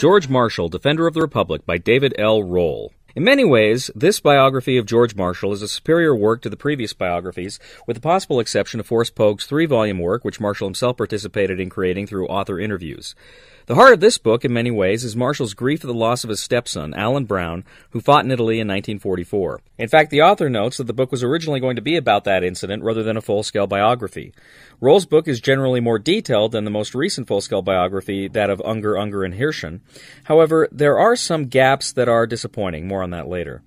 George Marshall, Defender of the Republic by David L. Roll. In many ways, this biography of George Marshall is a superior work to the previous biographies, with the possible exception of Forrest Pogue's three volume work, which Marshall himself participated in creating through author interviews. The heart of this book, in many ways, is Marshall's grief at the loss of his stepson, Alan Brown, who fought in Italy in 1944. In fact, the author notes that the book was originally going to be about that incident rather than a full scale biography. Roll's book is generally more detailed than the most recent full scale biography, that of Unger, Unger, and Hirschen. However, there are some gaps that are disappointing. More more on that later.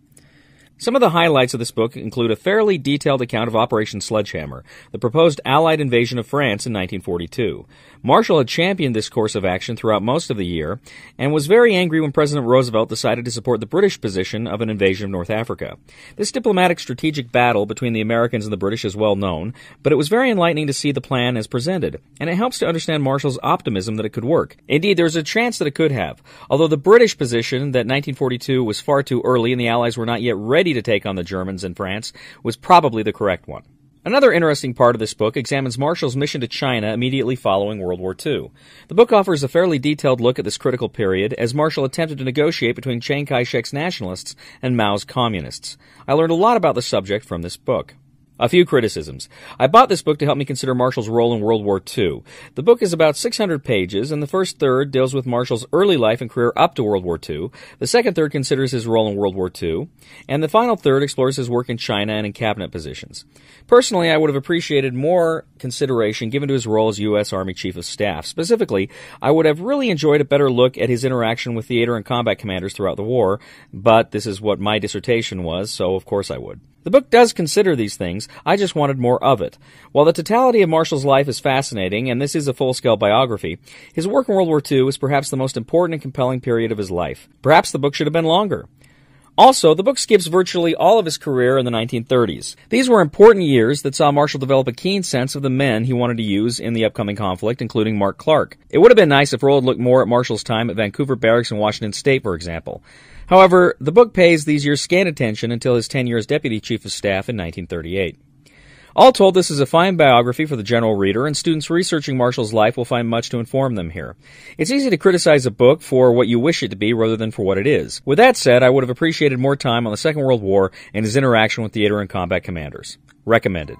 Some of the highlights of this book include a fairly detailed account of Operation Sledgehammer, the proposed Allied invasion of France in 1942. Marshall had championed this course of action throughout most of the year and was very angry when President Roosevelt decided to support the British position of an invasion of North Africa. This diplomatic strategic battle between the Americans and the British is well known, but it was very enlightening to see the plan as presented, and it helps to understand Marshall's optimism that it could work. Indeed, there's a chance that it could have, although the British position that 1942 was far too early and the Allies were not yet ready to take on the Germans in France was probably the correct one. Another interesting part of this book examines Marshall's mission to China immediately following World War II. The book offers a fairly detailed look at this critical period as Marshall attempted to negotiate between Chiang Kai shek's nationalists and Mao's communists. I learned a lot about the subject from this book. A few criticisms. I bought this book to help me consider Marshall's role in World War II. The book is about 600 pages, and the first third deals with Marshall's early life and career up to World War II. The second third considers his role in World War II, and the final third explores his work in China and in cabinet positions. Personally, I would have appreciated more consideration given to his role as U.S. Army Chief of Staff. Specifically, I would have really enjoyed a better look at his interaction with theater and combat commanders throughout the war, but this is what my dissertation was, so of course I would. The book does consider these things, I just wanted more of it. While the totality of Marshall's life is fascinating, and this is a full scale biography, his work in World War II is perhaps the most important and compelling period of his life. Perhaps the book should have been longer. Also, the book skips virtually all of his career in the 1930s. These were important years that saw Marshall develop a keen sense of the men he wanted to use in the upcoming conflict, including Mark Clark. It would have been nice if had looked more at Marshall's time at Vancouver Barracks in Washington State, for example. However, the book pays these years scant attention until his tenure as deputy chief of staff in 1938. All told, this is a fine biography for the general reader, and students researching Marshall's life will find much to inform them here. It's easy to criticize a book for what you wish it to be rather than for what it is. With that said, I would have appreciated more time on the Second World War and his interaction with theater and combat commanders. Recommended.